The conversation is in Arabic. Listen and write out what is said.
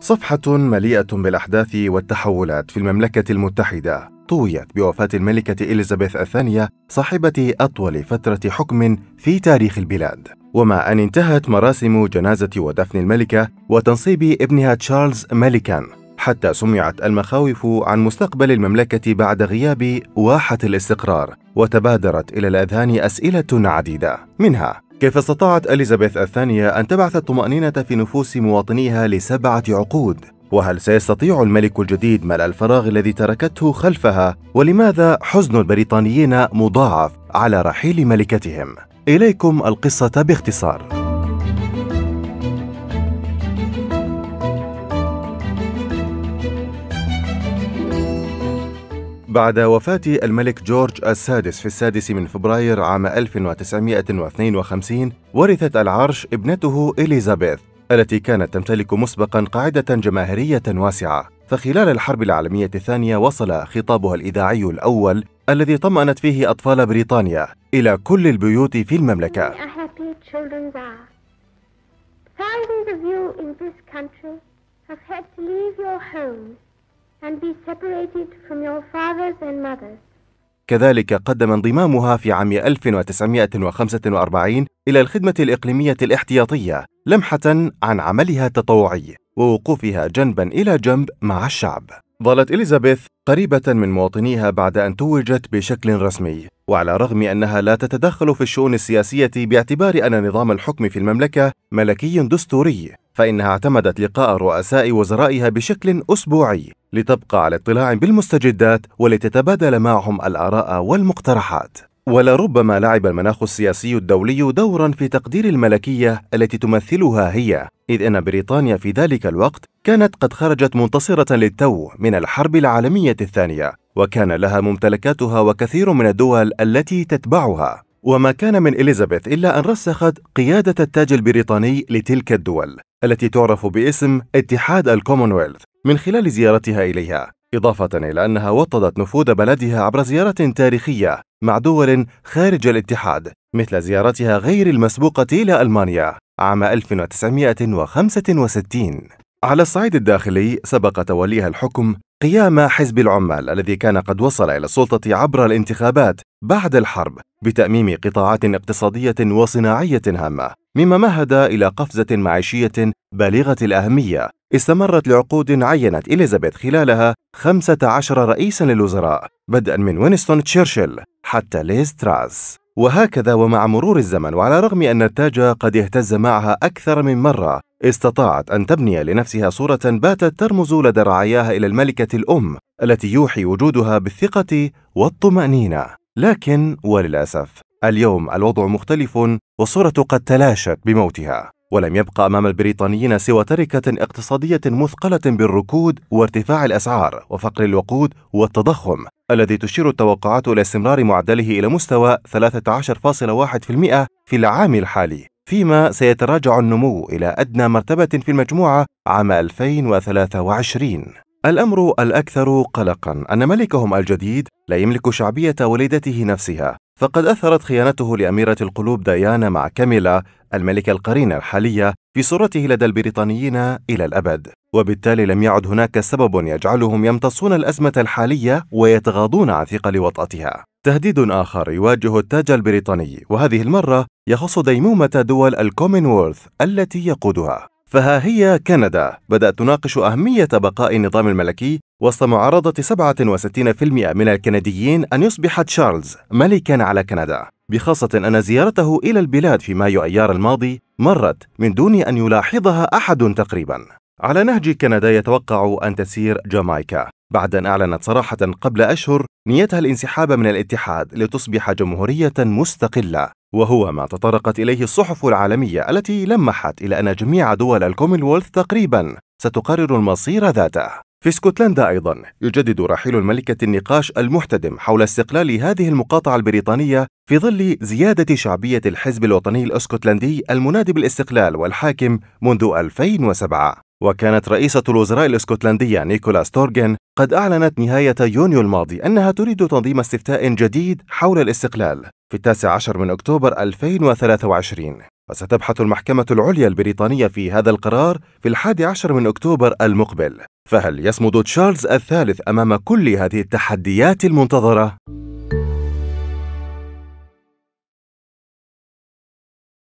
صفحة مليئة بالأحداث والتحولات في المملكة المتحدة طويت بوفاة الملكة إليزابيث الثانية صاحبة أطول فترة حكم في تاريخ البلاد ومع أن انتهت مراسم جنازة ودفن الملكة وتنصيب ابنها تشارلز ملكا حتى سمعت المخاوف عن مستقبل المملكة بعد غياب واحة الاستقرار وتبادرت إلى الأذهان أسئلة عديدة منها كيف استطاعت اليزابيث الثانية أن تبعث الطمأنينة في نفوس مواطنيها لسبعة عقود؟ وهل سيستطيع الملك الجديد ملء الفراغ الذي تركته خلفها؟ ولماذا حزن البريطانيين مضاعف على رحيل ملكتهم؟ إليكم القصة باختصار. بعد وفاة الملك جورج السادس في السادس من فبراير عام 1952 ورثت العرش ابنته إليزابيث التي كانت تمتلك مسبقا قاعدة جماهيرية واسعة فخلال الحرب العالمية الثانية وصل خطابها الإذاعي الأول الذي طمأنت فيه أطفال بريطانيا إلى كل البيوت في المملكة Thousands of you in this country have had to leave your homes and be separated from your fathers and mothers. كذلك قدم انضمامها في عام 1945 إلى الخدمة الإقليمية الاحتياطية لمحة عن عملها التطوعي ووقوفها جنبا إلى جنب مع الشعب ظلت إليزابيث قريبة من مواطنيها بعد أن توجت بشكل رسمي، وعلى الرغم أنها لا تتدخل في الشؤون السياسية باعتبار أن نظام الحكم في المملكة ملكي دستوري، فإنها اعتمدت لقاء رؤساء وزرائها بشكل أسبوعي لتبقى على اطلاع بالمستجدات ولتتبادل معهم الآراء والمقترحات. ولربما لعب المناخ السياسي الدولي دورا في تقدير الملكية التي تمثلها هي إذ أن بريطانيا في ذلك الوقت كانت قد خرجت منتصرة للتو من الحرب العالمية الثانية وكان لها ممتلكاتها وكثير من الدول التي تتبعها وما كان من إليزابيث إلا أن رسخت قيادة التاج البريطاني لتلك الدول التي تعرف باسم اتحاد الكومنولث من خلال زيارتها إليها إضافة إلى أنها وطدت نفوذ بلدها عبر زيارة تاريخية مع دول خارج الاتحاد مثل زيارتها غير المسبوقة إلى ألمانيا عام 1965 على الصعيد الداخلي سبق توليها الحكم قيام حزب العمال الذي كان قد وصل إلى السلطة عبر الانتخابات بعد الحرب بتأميم قطاعات اقتصادية وصناعية هامة، مما مهد إلى قفزة معيشية بالغة الأهمية استمرت لعقود عينت إليزابيث خلالها 15 رئيسا للوزراء بدءا من وينستون تشرشل حتى ليز تراز وهكذا ومع مرور الزمن وعلى الرغم أن التاج قد اهتز معها أكثر من مرة استطاعت أن تبني لنفسها صورة باتت ترمز لدى رعاياها إلى الملكة الأم التي يوحي وجودها بالثقة والطمأنينة لكن وللأسف اليوم الوضع مختلف والصورة قد تلاشت بموتها ولم يبقى أمام البريطانيين سوى تركة اقتصادية مثقلة بالركود وارتفاع الأسعار وفقر الوقود والتضخم الذي تشير التوقعات إلى استمرار معدله إلى مستوى 13.1% في العام الحالي فيما سيتراجع النمو إلى أدنى مرتبة في المجموعة عام 2023 الأمر الأكثر قلقًا أن ملكهم الجديد لا يملك شعبية والدته نفسها، فقد أثرت خيانته لأميرة القلوب ديانا مع كاميلا الملكة القرينة الحالية في صورته لدى البريطانيين إلى الأبد، وبالتالي لم يعد هناك سبب يجعلهم يمتصون الأزمة الحالية ويتغاضون عن ثقل وطأتها. تهديد آخر يواجه التاج البريطاني وهذه المرة يخص ديمومة دول الكومنولث التي يقودها فها هي كندا بدأت تناقش أهمية بقاء النظام الملكي وسط معارضة 67% من الكنديين أن يصبح تشارلز ملكا على كندا بخاصة أن زيارته إلى البلاد في مايو أيار الماضي مرت من دون أن يلاحظها أحد تقريبا على نهج كندا يتوقع أن تسير جامايكا بعد أن أعلنت صراحة قبل أشهر نيتها الانسحاب من الاتحاد لتصبح جمهورية مستقلة وهو ما تطرقت إليه الصحف العالمية التي لمحت إلى أن جميع دول الكومنولث تقريبا ستقرر المصير ذاته في اسكتلندا أيضا يجدد رحيل الملكة النقاش المحتدم حول استقلال هذه المقاطعة البريطانية في ظل زيادة شعبية الحزب الوطني الاسكتلندي المنادي بالاستقلال والحاكم منذ 2007 وكانت رئيسة الوزراء الاسكتلندية نيكولا ستورغن قد أعلنت نهاية يونيو الماضي أنها تريد تنظيم استفتاء جديد حول الاستقلال في التاسع عشر من أكتوبر 2023 وستبحث المحكمة العليا البريطانية في هذا القرار في الحادي عشر من أكتوبر المقبل فهل يصمد تشارلز الثالث أمام كل هذه التحديات المنتظرة؟